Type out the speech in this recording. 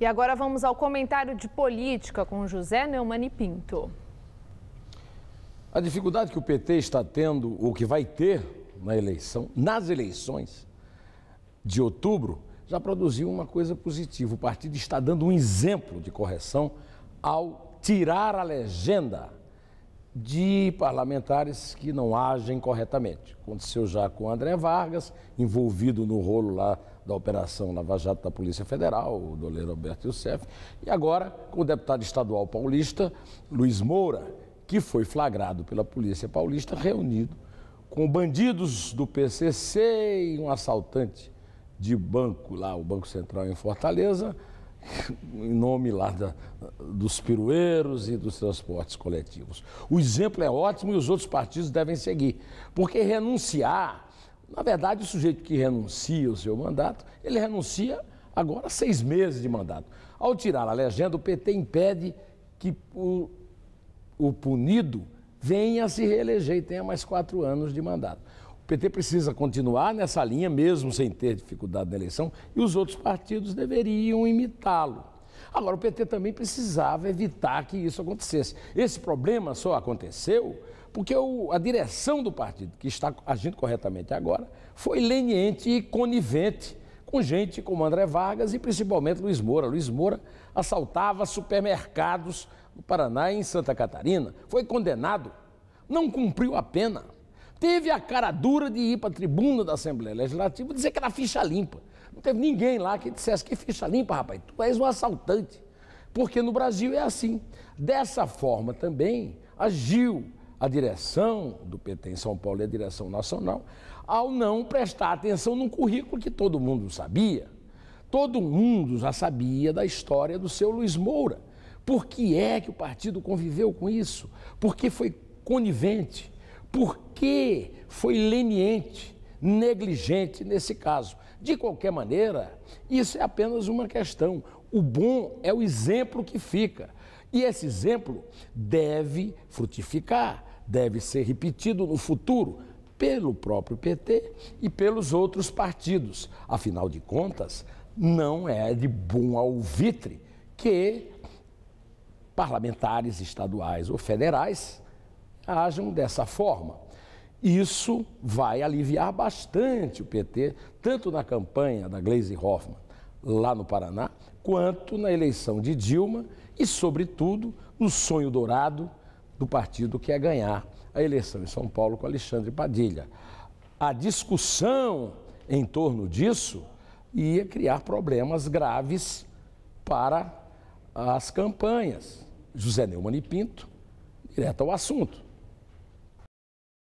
E agora vamos ao comentário de política com José Neumann e Pinto. A dificuldade que o PT está tendo, ou que vai ter na eleição, nas eleições de outubro, já produziu uma coisa positiva. O partido está dando um exemplo de correção ao tirar a legenda de parlamentares que não agem corretamente. Aconteceu já com André Vargas, envolvido no rolo lá da Operação Lava Jato da Polícia Federal, o doleiro Alberto Youssef, e agora com o deputado estadual paulista, Luiz Moura, que foi flagrado pela Polícia Paulista, reunido com bandidos do PCC e um assaltante de banco lá, o Banco Central em Fortaleza, em nome lá da, dos pirueiros e dos transportes coletivos. O exemplo é ótimo e os outros partidos devem seguir, porque renunciar, na verdade, o sujeito que renuncia o seu mandato, ele renuncia agora seis meses de mandato. Ao tirar a legenda, o PT impede que o, o punido venha a se reeleger e tenha mais quatro anos de mandato. PT precisa continuar nessa linha, mesmo sem ter dificuldade na eleição, e os outros partidos deveriam imitá-lo. Agora, o PT também precisava evitar que isso acontecesse. Esse problema só aconteceu porque o, a direção do partido, que está agindo corretamente agora, foi leniente e conivente com gente como André Vargas e principalmente Luiz Moura. Luiz Moura assaltava supermercados no Paraná e em Santa Catarina. Foi condenado, não cumpriu a pena teve a cara dura de ir para a tribuna da Assembleia Legislativa dizer que era ficha limpa. Não teve ninguém lá que dissesse que ficha limpa, rapaz, tu és um assaltante. Porque no Brasil é assim. Dessa forma também agiu a direção do PT em São Paulo e a direção nacional ao não prestar atenção num currículo que todo mundo sabia. Todo mundo já sabia da história do seu Luiz Moura. Por que é que o partido conviveu com isso? Por que foi conivente? Por que foi leniente, negligente nesse caso. De qualquer maneira, isso é apenas uma questão. O bom é o exemplo que fica. E esse exemplo deve frutificar, deve ser repetido no futuro pelo próprio PT e pelos outros partidos. Afinal de contas, não é de bom alvitre que parlamentares estaduais ou federais hajam dessa forma. Isso vai aliviar bastante o PT, tanto na campanha da Gleisi Hoffmann lá no Paraná, quanto na eleição de Dilma e, sobretudo, no sonho dourado do partido que é ganhar a eleição em São Paulo com Alexandre Padilha. A discussão em torno disso ia criar problemas graves para as campanhas. José Neumann e Pinto, direto ao assunto